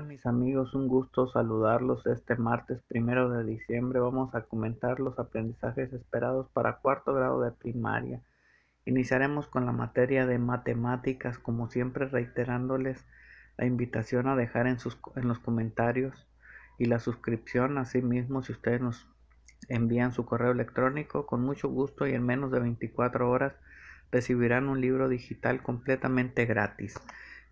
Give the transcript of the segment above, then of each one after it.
mis amigos? Un gusto saludarlos este martes primero de diciembre. Vamos a comentar los aprendizajes esperados para cuarto grado de primaria. Iniciaremos con la materia de matemáticas, como siempre reiterándoles la invitación a dejar en, en los comentarios y la suscripción, asimismo si ustedes nos envían su correo electrónico, con mucho gusto y en menos de 24 horas recibirán un libro digital completamente gratis.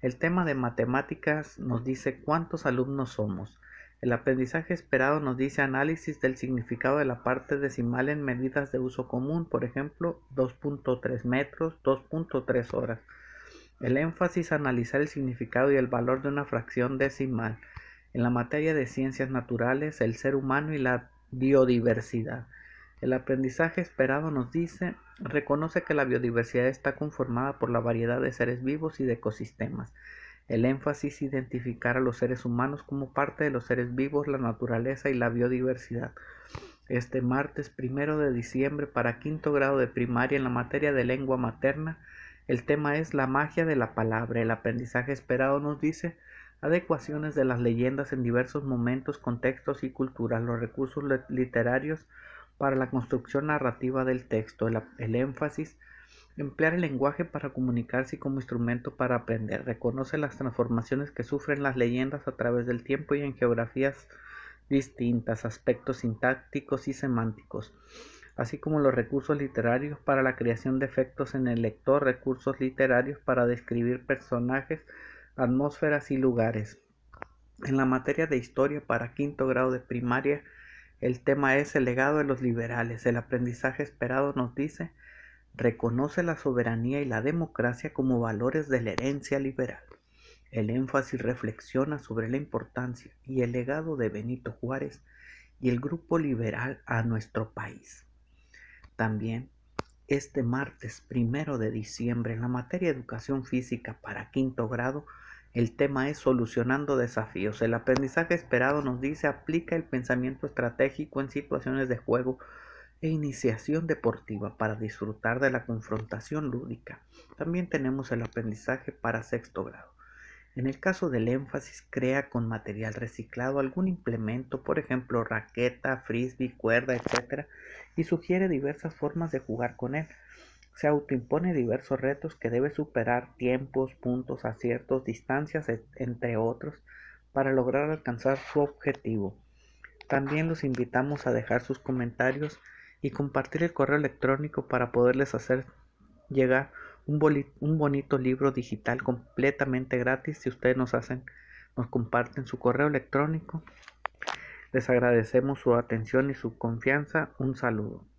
El tema de matemáticas nos dice cuántos alumnos somos. El aprendizaje esperado nos dice análisis del significado de la parte decimal en medidas de uso común, por ejemplo, 2.3 metros, 2.3 horas. El énfasis analizar el significado y el valor de una fracción decimal. En la materia de ciencias naturales, el ser humano y la biodiversidad. El aprendizaje esperado nos dice, reconoce que la biodiversidad está conformada por la variedad de seres vivos y de ecosistemas. El énfasis es identificar a los seres humanos como parte de los seres vivos, la naturaleza y la biodiversidad. Este martes primero de diciembre para quinto grado de primaria en la materia de lengua materna, el tema es la magia de la palabra. El aprendizaje esperado nos dice adecuaciones de las leyendas en diversos momentos, contextos y culturas, los recursos literarios, para la construcción narrativa del texto, el, énfasis Emplear el lenguaje para comunicarse como instrumento para aprender. Reconoce las transformaciones que sufren las leyendas a través del tiempo y en geografías distintas, aspectos sintácticos y semánticos, así como los recursos literarios para la creación de efectos en el lector, recursos literarios para describir personajes, atmósferas y lugares. En la materia de historia para quinto grado de primaria, el tema es el legado de los liberales. El aprendizaje esperado nos dice, reconoce la soberanía y la democracia como valores de la herencia liberal. El énfasis reflexiona sobre la importancia y el legado de Benito Juárez y el grupo liberal a nuestro país. También este martes primero de diciembre en la materia de educación física para quinto grado el tema es solucionando desafíos. El aprendizaje esperado nos dice aplica el pensamiento estratégico en situaciones de juego e iniciación deportiva para disfrutar de la confrontación lúdica. También tenemos el aprendizaje para sexto grado. En el caso del énfasis, crea con material reciclado algún implemento, por ejemplo raqueta, frisbee, cuerda, etc. y sugiere diversas formas de jugar con él se autoimpone diversos retos que debe superar tiempos, puntos, aciertos, distancias, e-, entre otros, para lograr alcanzar su objetivo. También los invitamos a dejar sus comentarios y compartir el correo electrónico para poderles hacer llegar un, un bonito libro digital completamente gratis si ustedes nos hacen, nos comparten su correo electrónico. Les agradecemos su atención y su confianza. Un saludo.